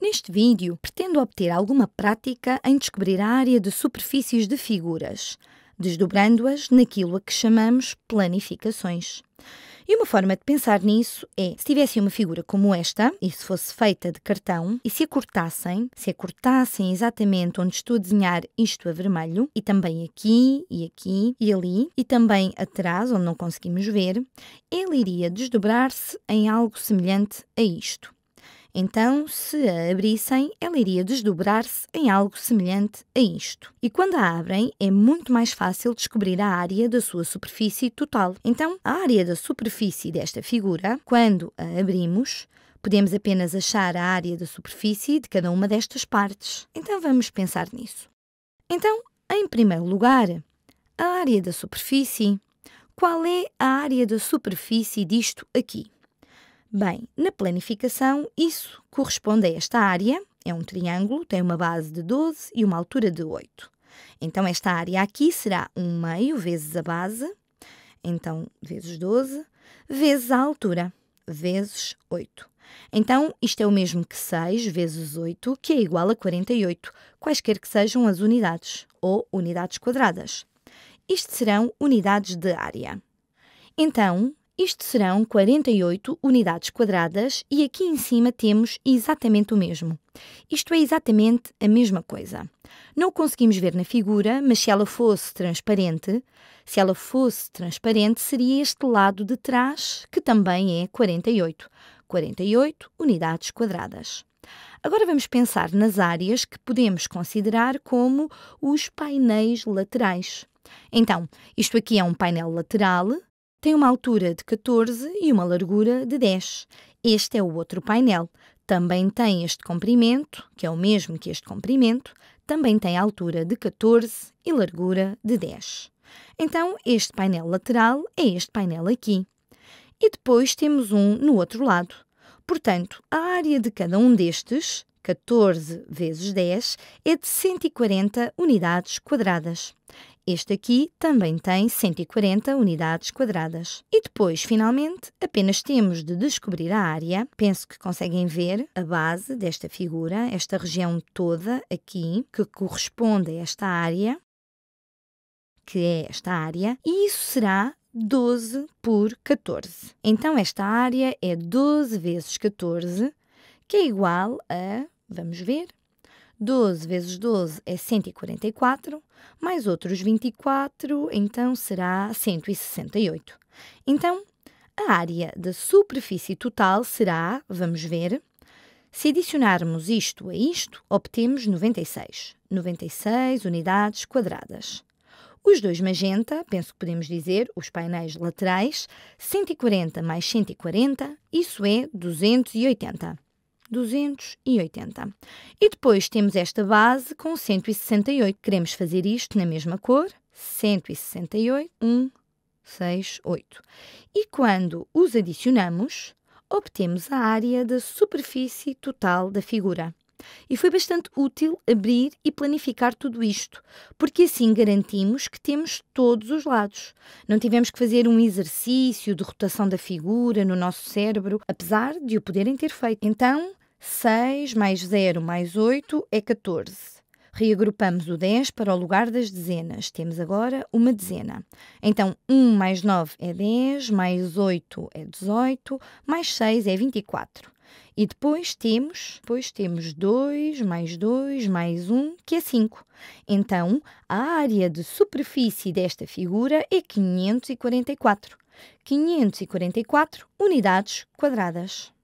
Neste vídeo, pretendo obter alguma prática em descobrir a área de superfícies de figuras, desdobrando-as naquilo a que chamamos planificações. E uma forma de pensar nisso é, se tivesse uma figura como esta, e se fosse feita de cartão, e se a cortassem, se a cortassem exatamente onde estou a desenhar isto a vermelho, e também aqui, e aqui, e ali, e também atrás, onde não conseguimos ver, ele iria desdobrar-se em algo semelhante a isto. Então, se a abrissem, ela iria desdobrar-se em algo semelhante a isto. E quando a abrem, é muito mais fácil descobrir a área da sua superfície total. Então, a área da superfície desta figura, quando a abrimos, podemos apenas achar a área da superfície de cada uma destas partes. Então, vamos pensar nisso. Então, em primeiro lugar, a área da superfície. Qual é a área da superfície disto aqui? Bem, na planificação, isso corresponde a esta área, é um triângulo, tem uma base de 12 e uma altura de 8. Então, esta área aqui será 1 meio vezes a base, então, vezes 12, vezes a altura, vezes 8. Então, isto é o mesmo que 6 vezes 8, que é igual a 48, quaisquer que sejam as unidades, ou unidades quadradas. Isto serão unidades de área. Então, isto serão 48 unidades quadradas e aqui em cima temos exatamente o mesmo. Isto é exatamente a mesma coisa. Não conseguimos ver na figura, mas se ela fosse transparente, se ela fosse transparente, seria este lado de trás, que também é 48. 48 unidades quadradas. Agora vamos pensar nas áreas que podemos considerar como os painéis laterais. Então, isto aqui é um painel lateral, tem uma altura de 14 e uma largura de 10. Este é o outro painel. Também tem este comprimento, que é o mesmo que este comprimento, também tem altura de 14 e largura de 10. Então, este painel lateral é este painel aqui. E depois temos um no outro lado. Portanto, a área de cada um destes, 14 vezes 10, é de 140 unidades quadradas. Este aqui também tem 140 unidades quadradas. E depois, finalmente, apenas temos de descobrir a área. Penso que conseguem ver a base desta figura, esta região toda aqui, que corresponde a esta área, que é esta área, e isso será 12 por 14. Então, esta área é 12 vezes 14, que é igual a, vamos ver, 12 vezes 12 é 144, mais outros 24, então será 168. Então, a área da superfície total será, vamos ver, se adicionarmos isto a isto, obtemos 96. 96 unidades quadradas. Os dois magenta, penso que podemos dizer, os painéis laterais, 140 mais 140, isso é 280. 280. E depois temos esta base com 168. Queremos fazer isto na mesma cor. 168, 1, 6, 8. E quando os adicionamos, obtemos a área da superfície total da figura. E foi bastante útil abrir e planificar tudo isto, porque assim garantimos que temos todos os lados. Não tivemos que fazer um exercício de rotação da figura no nosso cérebro, apesar de o poderem ter feito. Então, 6 mais 0 mais 8 é 14. Reagrupamos o 10 para o lugar das dezenas. Temos agora uma dezena. Então, 1 mais 9 é 10, mais 8 é 18, mais 6 é 24. E depois temos, depois temos 2 mais 2 mais 1, que é 5. Então, a área de superfície desta figura é 544. 544 unidades quadradas.